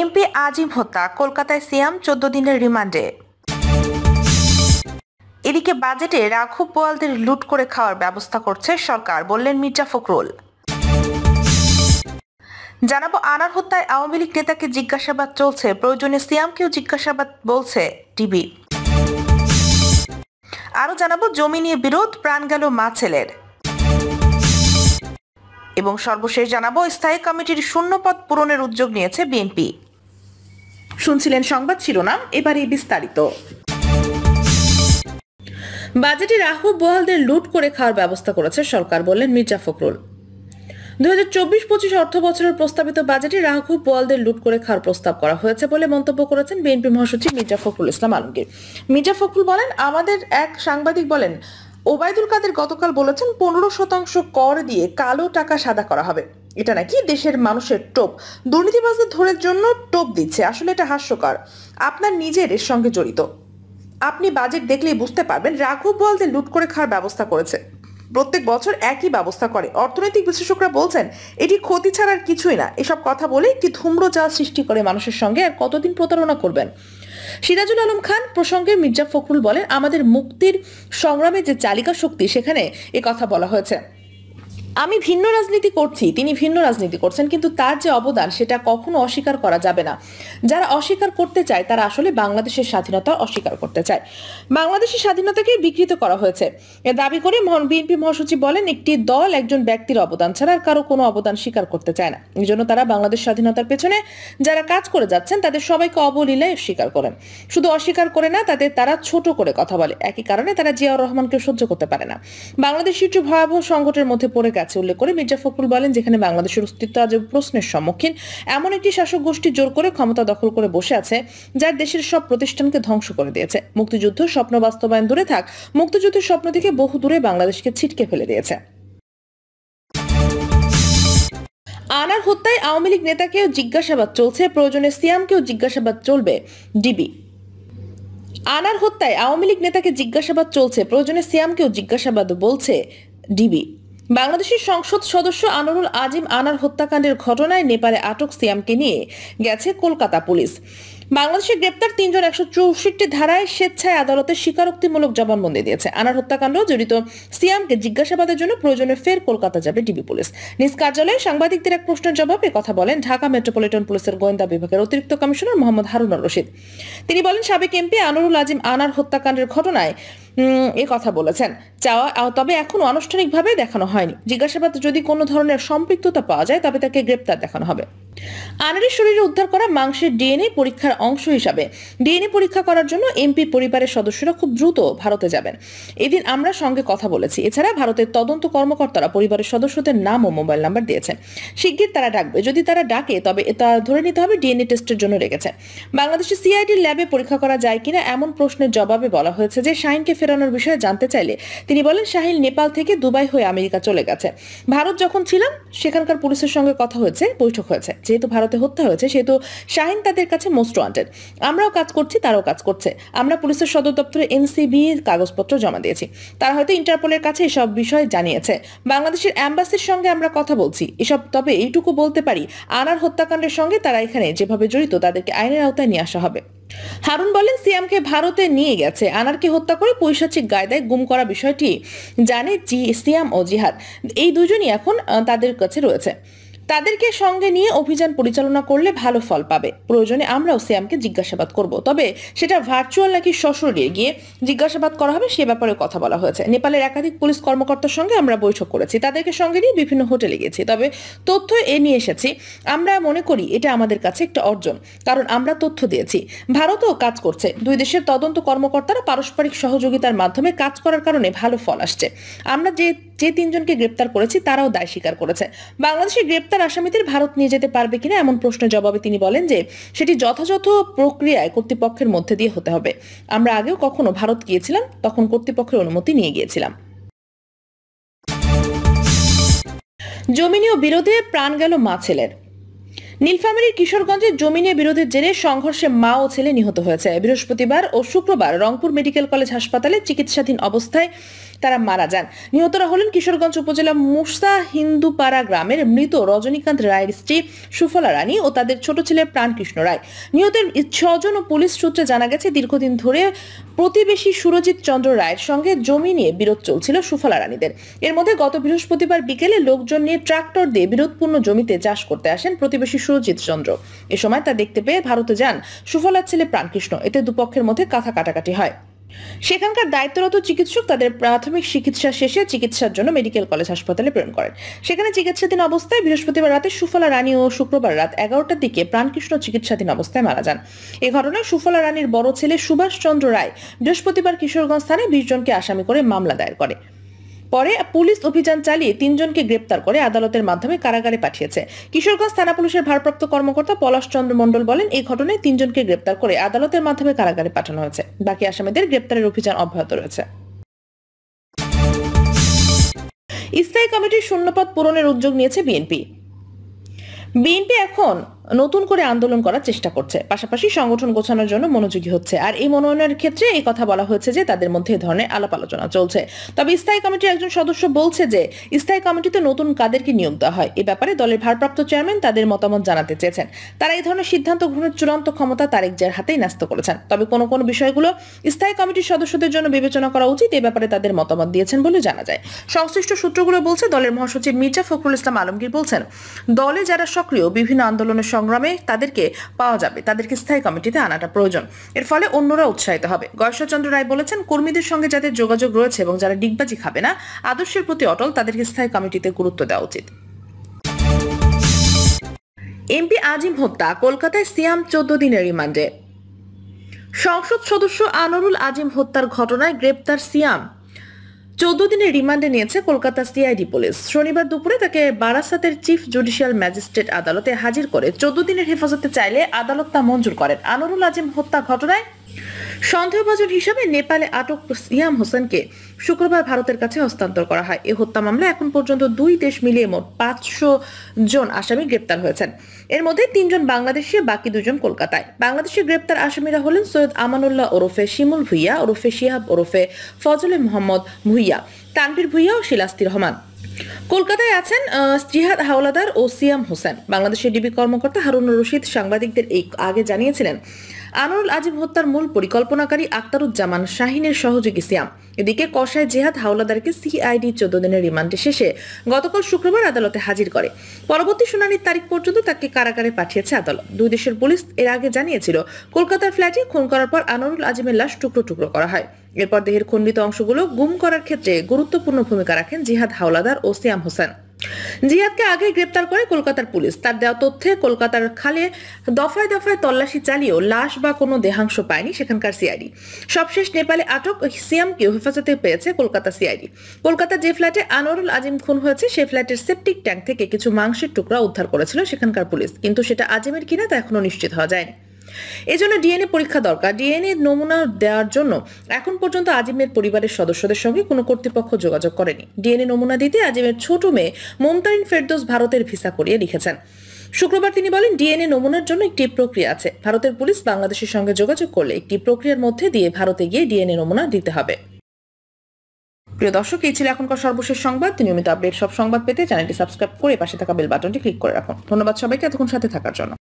MP আজিম হত্যা কলকাতায় সিয়াম চোদ্দ দিনের রিমান্ডে এদিকে বাজেটে রাঘব বোয়ালদের লুট করে খাওয়ার ব্যবস্থা করছে সরকার বললেন মির্জা ফখরুল জানাবো আনার হত্যায় আওয়ামী লীগ নেতাকে জিজ্ঞাসাবাদ চলছে প্রয়োজনে সিয়ামকেও জিজ্ঞাসাবাদ বলছে টিবি আরও জানাবো জমি নিয়ে বিরোধ প্রাণ গেল মা ছেলের এবং সর্বশেষ জানাবো স্থায়ী কমিটির শূন্যপদ পূরণের উদ্যোগ নিয়েছে বিএনপি শুনছিলেন সংবাদ শিরোনাম এবারে বিস্তারিত বাজেটে রাহু বোয়ালদের লুট করে খাওয়ার ব্যবস্থা করেছে সরকার বললেন মির্জা ফখরুল দু হাজার চব্বিশ পঁচিশ অর্থ বছরের প্রস্তাবিত বাজেটে রাহু বোয়ালদের লুট করে খাওয়ার প্রস্তাব করা হয়েছে বলে মন্তব্য করেছেন বিএনপি মহাসচিব মির্জা ফখরুল ইসলাম আলমগীর মির্জা ফখরুল বলেন আমাদের এক সাংবাদিক বলেন ওবায়দুল কাদের গতকাল বলেছেন পনেরো শতাংশ কর দিয়ে কালো টাকা সাদা করা হবে এটা নাকি দেশের মানুষের টোপ দুর্নীতিবাজদের ধরের জন্য টোপ দিচ্ছে আসলে এটা হাস্যকর আপনার নিজের এর সঙ্গে জড়িত আপনি বাজেট দেখলেই বুঝতে পারবেন রাঘব বলদের লুট করে খাওয়ার ব্যবস্থা করেছে প্রত্যেক বছর একই ব্যবস্থা করে অর্থনৈতিক বিশ্লেষকরা বলছেন এটি ক্ষতি ছাড়ার কিছুই না এসব কথা বলে একটি ধূম্রজাল সৃষ্টি করে মানুষের সঙ্গে আর কতদিন প্রতারণা করবেন সিরাজুল আলম খান প্রসঙ্গে মির্জা ফখরুল বলেন আমাদের মুক্তির সংগ্রামে যে চালিকা শক্তি সেখানে কথা বলা হয়েছে আমি ভিন্ন রাজনীতি করছি তিনি ভিন্ন রাজনীতি করছেন কিন্তু তার যে অবদান সেটা কখনো অস্বীকার করা যাবে না যারা অস্বীকার করতে চায় তারা আসলে বাংলাদেশের স্বাধীনতা অস্বীকার করতে চায় বাংলাদেশের স্বাধীনতাকে বিকৃত করা হয়েছে এ দাবি করে বিএনপি মহাসচিব বলেন একটি দল একজন ব্যক্তির অবদান ছাড়া আর কারো কোনো অবদান স্বীকার করতে চায় না এই জন্য তারা বাংলাদেশ স্বাধীনতার পেছনে যারা কাজ করে যাচ্ছেন তাদের সবাইকে অবলীলায় স্বীকার করেন শুধু অস্বীকার করে না তাদের তারা ছোট করে কথা বলে একই কারণে তারা জিয়াউর রহমানকে সহ্য করতে পারে না বাংলাদেশ একটু ভয়াবহ সংকটের মধ্যে পড়ে গেছে আছে উল্লেখ করে মির্জা ফখরুল বলেন যেখানে বাংলাদেশের অস্তিত্ব আজ প্রশ্নের সম্মুখীন এমন একটি শাসক গোষ্ঠী জোর করে ক্ষমতা দখল করে বসে আছে যার দেশের সব প্রতিষ্ঠানকে ধ্বংস করে দিয়েছে মুক্তিযুদ্ধ স্বপ্ন বাস্তবায়ন দূরে থাক মুক্তিযুদ্ধের স্বপ্ন থেকে বহু দূরে বাংলাদেশকে ছিটকে ফেলে দিয়েছে আনার হত্যায় আওয়ামী লীগ নেতাকেও জিজ্ঞাসাবাদ চলছে প্রয়োজনে সিয়ামকেও জিজ্ঞাসাবাদ চলবে ডিবি আনার হত্যায় আওয়ামী লীগ নেতাকে জিজ্ঞাসাবাদ চলছে প্রয়োজনে সিয়ামকেও জিজ্ঞাসাবাদ বলছে ডিবি বাংলাদেশের সংসদ সদস্য আনোয়ারুল আজিম আনার হত্যাকাণ্ডের ঘটনায় নেপালে আটক সিয়ামকে নিয়ে গেছে কলকাতা পুলিশ বাংলাদেশে গ্রেপ্তার তিনজন একশো চৌষট্টি ধারায় স্বেচ্ছায় আদালতে স্বীকারোক্তিমূলক জবানবন্দি দিয়েছে আনার হত্যাকাণ্ড জড়িত সিয়ামকে জিজ্ঞাসাবাদের জন্য প্রয়োজনে ফের কলকাতা যাবে ডিবি পুলিশ নিজ কার্যালয়ে সাংবাদিকদের এক প্রশ্নের জবাবে কথা বলেন ঢাকা মেট্রোপলিটন পুলিশের গোয়েন্দা বিভাগের অতিরিক্ত কমিশনার মোহাম্মদ হারুন রশিদ তিনি বলেন সাবেক এমপি আনরুল আজিম আনার হত্যাকাণ্ডের ঘটনায় এ কথা বলেছেন চাওয়া তবে এখনও আনুষ্ঠানিকভাবে দেখানো হয়নি জিজ্ঞাসাবাদ যদি কোনো ধরনের সম্পৃক্ততা পাওয়া যায় তবে তাকে গ্রেপ্তার দেখানো হবে আনারের শরীরে উদ্ধার করা মাংসের ডিএনএ পরীক্ষার অংশ হিসাবে ডিএনএ পরীক্ষা করার জন্য এমপি পরিবারের সদস্যরা খুব দ্রুত ভারতে যাবেন এদিন আমরা সঙ্গে কথা বলেছি এছাড়া ভারতের তদন্ত কর্মকর্তারা পরিবারের সদস্যদের নাম ও মোবাইল নাম্বার দিয়েছে শিগগির তারা ডাকবে যদি তারা ডাকে তবে তা ধরে নিতে হবে ডিএনএ টেস্টের জন্য রেখেছে বাংলাদেশে সিআইডি ল্যাবে পরীক্ষা করা যায় কিনা এমন প্রশ্নের জবাবে বলা হয়েছে যে শাহিনকে ফেরানোর বিষয়ে জানতে চাইলে তিনি বলেন শাহিন নেপাল থেকে দুবাই হয়ে আমেরিকা চলে গেছে ভারত যখন ছিলাম সেখানকার পুলিশের সঙ্গে কথা হয়েছে বৈঠক হয়েছে যেহেতু ভারতে হত্যা হয়েছে সেহেতু শাহিন তাদের কাছে মোস্ট ওয়ান্টেড আমরাও কাজ করছি তারাও কাজ করছে আমরা পুলিশের সদর দপ্তরে এনসিবি কাগজপত্র জমা দিয়েছি তারা হয়তো ইন্টারপোলের কাছে এসব বিষয়ে জানিয়েছে বাংলাদেশের অ্যাম্বাসির সঙ্গে আমরা কথা বলছি এসব তবে এইটুকু বলতে পারি আনার হত্যাকাণ্ডের সঙ্গে তারা এখানে যেভাবে জড়িত তাদেরকে আইনের আওতায় নিয়ে আসা হবে হারুন বলেন সিয়ামকে ভারতে নিয়ে গেছে আনারকে হত্যা করে পৈশাচিক গায়দায় গুম করা বিষয়টি জানে জি সিয়াম ও জিহাদ এই দুজনই এখন তাদের কাছে রয়েছে তাদেরকে সঙ্গে নিয়ে অভিযান পরিচালনা করলে ভালো ফল পাবে প্রয়োজনে আমরাও সিয়ামকে জিজ্ঞাসাবাদ করব তবে সেটা ভার্চুয়াল নাকি সশরীরে গিয়ে জিজ্ঞাসাবাদ করা হবে সে ব্যাপারে কথা বলা হয়েছে নেপালের একাধিক পুলিশ কর্মকর্তার সঙ্গে আমরা বৈঠক করেছি তাদেরকে সঙ্গে নিয়ে বিভিন্ন হোটেলে গেছি তবে তথ্য এ নিয়ে এসেছি আমরা মনে করি এটা আমাদের কাছে একটা অর্জন কারণ আমরা তথ্য দিয়েছি ভারতও কাজ করছে দুই দেশের তদন্ত কর্মকর্তারা পারস্পরিক সহযোগিতার মাধ্যমে কাজ করার কারণে ভালো ফল আসছে আমরা যে যে তিনজনকে গ্রেপ্তার করেছি তারাও দায় স্বীকার করেছে বাংলাদেশে গ্রেপ্তার গ্রেপ্তার আসামিদের ভারত নিয়ে যেতে পারবে কিনা এমন প্রশ্নের জবাবে তিনি বলেন যে সেটি যথাযথ প্রক্রিয়ায় কর্তৃপক্ষের মধ্যে দিয়ে হতে হবে আমরা আগেও কখনো ভারত গিয়েছিলাম তখন কর্তৃপক্ষের অনুমতি নিয়ে গিয়েছিলাম জমিনীয় বিরোধে প্রাণ গেল মা ছেলের নীলফামারীর জমি জমিনে বিরোধের জেরে সংঘর্ষে মা ও ছেলে নিহত হয়েছে বৃহস্পতিবার ও শুক্রবার রংপুর মেডিকেল কলেজ হাসপাতালে চিকিৎসাধীন অবস্থায় তারা মারা যান নিহতরা হলেন কিশোরগঞ্জ উপজেলা মুসা হিন্দুপাড়া গ্রামের মৃত রজনীকান্ত রায়ের স্ত্রী সুফলা রানী ও তাদের ছোট ছেলে প্রাণকৃষ্ণ রায় নিহতের ছজন ও পুলিশ সূত্রে জানা গেছে দীর্ঘদিন ধরে প্রতিবেশী সুরজিৎ চন্দ্র রায়ের সঙ্গে জমি নিয়ে বিরোধ চলছিল সুফলা রানীদের এর মধ্যে গত বৃহস্পতিবার বিকেলে লোকজন নিয়ে ট্রাক্টর দিয়ে বিরোধপূর্ণ জমিতে চাষ করতে আসেন প্রতিবেশী সুরজিৎ চন্দ্র এ সময় তা দেখতে পেয়ে ভারতে যান সুফলার ছেলে প্রাণকৃষ্ণ এতে দুপক্ষের মধ্যে কাঁথা কাটাকাটি হয় সেখানকার দায়িত্বরত চিকিৎসক তাদের প্রাথমিক চিকিৎসা শেষে চিকিৎসার জন্য মেডিকেল কলেজ হাসপাতালে প্রেরণ করেন সেখানে চিকিৎসাধীন অবস্থায় বৃহস্পতিবার রাতে সুফলা রানী ও শুক্রবার রাত এগারোটার দিকে প্রাণকৃষ্ণ চিকিৎসাধীন অবস্থায় মারা যান এ ঘটনায় সুফলা রানীর বড় ছেলে সুভাষ চন্দ্র রায় বৃহস্পতিবার কিশোরগঞ্জ স্থানে বিশ জনকে আসামি করে মামলা দায়ের করে পরে পুলিশ অভিযান চালিয়ে তিনজনকে গ্রেপ্তার করে আদালতের মাধ্যমে কারাগারে পাঠিয়েছে কিশোরগঞ্জ থানা পুলিশের ভারপ্রাপ্ত কর্মকর্তা পলাশ চন্দ্র মন্ডল বলেন এই ঘটনায় তিনজনকে গ্রেপ্তার করে আদালতের মাধ্যমে কারাগারে পাঠানো হয়েছে বাকি আসামিদের গ্রেপ্তারের অভিযান অব্যাহত রয়েছে ইস্তায়ী কমিটির শূন্যপদ পূরণের উদ্যোগ নিয়েছে বিএনপি বিএনপি এখন নতুন করে আন্দোলন করার চেষ্টা করছে পাশাপাশি সংগঠন গোছানোর জন্য মনোযোগী হচ্ছে আর এই মনোনয়নের ক্ষেত্রে এই কথা বলা হয়েছে যে তাদের মধ্যে এ ধরনের আলাপ আলোচনা চলছে তবে স্থায়ী কমিটির একজন সদস্য বলছে যে স্থায়ী কমিটিতে নতুন কাদেরকে নিয়োগ দেওয়া হয় এ ব্যাপারে দলের ভারপ্রাপ্ত চেয়ারম্যান তাদের মতামত জানাতে চেয়েছেন তারা এই ধরনের সিদ্ধান্ত গ্রহণের চূড়ান্ত ক্ষমতা তারেক জিয়ার হাতেই ন্যস্ত করেছেন তবে কোনো কোনো বিষয়গুলো স্থায়ী কমিটির সদস্যদের জন্য বিবেচনা করা উচিত এ ব্যাপারে তাদের মতামত দিয়েছেন বলে জানা যায় সংশ্লিষ্ট সূত্রগুলো বলছে দলের মহাসচিব মির্জা ফখরুল ইসলাম আলমগীর বলছেন দলে যারা সক্রিয় বিভিন্ন আন্দোলনের সংগ্রামে তাদেরকে পাওয়া যাবে তাদেরকে স্থায়ী কমিটিতে আনাটা প্রয়োজন এর ফলে অন্যরা উৎসাহিত হবে গয়েশ্বরচন্দ্র রায় বলেছেন কর্মীদের সঙ্গে যাদের যোগাযোগ রয়েছে এবং যারা ডিগবাজি খাবে না আদর্শের প্রতি অটল তাদেরকে স্থায়ী কমিটিতে গুরুত্ব দেওয়া উচিত এমপি আজিম হত্যা কলকাতায় সিয়াম চোদ্দ দিনের রিমান্ডে সংসদ সদস্য আনরুল আজিম হত্যার ঘটনায় গ্রেপ্তার সিয়াম চোদ্দ দিনের রিমান্ডে নিয়েছে কলকাতা সিআইডি পুলিশ শনিবার দুপুরে তাকে বারাসাতের চিফ জুডিশিয়াল ম্যাজিস্ট্রেট আদালতে হাজির করে চোদ্দ দিনের হেফাজতে চাইলে আদালত তা মঞ্জুর করেন আনোরুল আজিম হত্যা ঘটনায় সন্দেহভাজন হিসাবে নেপালে আটক সিয়াম হোসেনকে শুক্রবার ভারতের কাছে হস্তান্তর করা হয় এ হত্যা মামলায় এখন পর্যন্ত দুই দেশ মিলিয়ে মোট পাঁচশো জন আসামি গ্রেপ্তার হয়েছেন এর মধ্যে তিনজন বাংলাদেশে বাকি দুজন কলকাতায় বাংলাদেশে গ্রেপ্তার আসামিরা হলেন সৈয়দ আমানুল্লাহ ওরফে শিমুল ভুইয়া ওরফে শিহাব ওরফে ফজলে মোহাম্মদ ভুইয়া তানভীর ভুইয়া ও শিলাস্তি রহমান কলকাতায় আছেন জিহাদ হাওলাদার ও সিয়াম হোসেন বাংলাদেশের ডিবি কর্মকর্তা হারুনুর রশিদ সাংবাদিকদের এই আগে জানিয়েছিলেন আনোয়ারুল আজিম হত্যার মূল পরিকল্পনাকারী আক্তারুজ্জামান শাহিনের সহযোগী সিয়াম এদিকে কষায় জেহাদ হাওলাদারকে সিআইডি চোদ্দ দিনের রিমান্ডে শেষে গতকাল শুক্রবার আদালতে হাজির করে পরবর্তী শুনানির তারিখ পর্যন্ত তাকে কারাগারে পাঠিয়েছে আদালত দুই দেশের পুলিশ এর আগে জানিয়েছিল কলকাতার ফ্ল্যাটে খুন করার পর আনোয়ারুল আজিমের লাশ টুকরো টুকরো করা হয় এরপর দেহের খণ্ডিত অংশগুলো গুম করার ক্ষেত্রে গুরুত্বপূর্ণ ভূমিকা রাখেন জিহাদ হাওলাদার ও সিয়াম হোসেন জিহাদকে আগে গ্রেপ্তার করে কলকাতার পুলিশ তার দেওয়া তথ্যে কলকাতার খালে দফায় দফায় তল্লাশি চালিয়েও লাশ বা কোনো দেহাংশ পায়নি সেখানকার সিআইডি সবশেষ নেপালে আটক সিয়ামকেও হেফাজতে পেয়েছে কলকাতা সিআইডি কলকাতা যে ফ্ল্যাটে আনোয়ারুল আজিম খুন হয়েছে সেই ফ্ল্যাটের সেপটিক ট্যাঙ্ক থেকে কিছু মাংসের টুকরা উদ্ধার করেছিল সেখানকার পুলিশ কিন্তু সেটা আজিমের কিনা তা এখনও নিশ্চিত হওয়া যায়নি এজন্য ডিএনএ পরীক্ষা দরকার ডিএনএ নমুনা দেওয়ার জন্য এখন পর্যন্ত আজিমের পরিবারের সদস্যদের সঙ্গে কোনো কর্তৃপক্ষ যোগাযোগ করেনি ডিএনএ নমুনা দিতে আজিমের ছোট মেয়ে মমতারিন ফেরদোস ভারতের ভিসা করিয়ে লিখেছেন শুক্রবার তিনি বলেন ডিএনএ নমুনার জন্য একটি প্রক্রিয়া আছে ভারতের পুলিশ বাংলাদেশের সঙ্গে যোগাযোগ করলে একটি প্রক্রিয়ার মধ্যে দিয়ে ভারতে গিয়ে ডিএনএ নমুনা দিতে হবে প্রিয় দর্শক এই ছিল এখনকার সর্বশেষ সংবাদ নিয়মিত আপডেট সব সংবাদ পেতে চ্যানেলটি সাবস্ক্রাইব করে পাশে থাকা বেল বাটনটি ক্লিক করে রাখুন ধন্যবাদ সবাইকে এতক্ষণ সাথে থাকার জন্য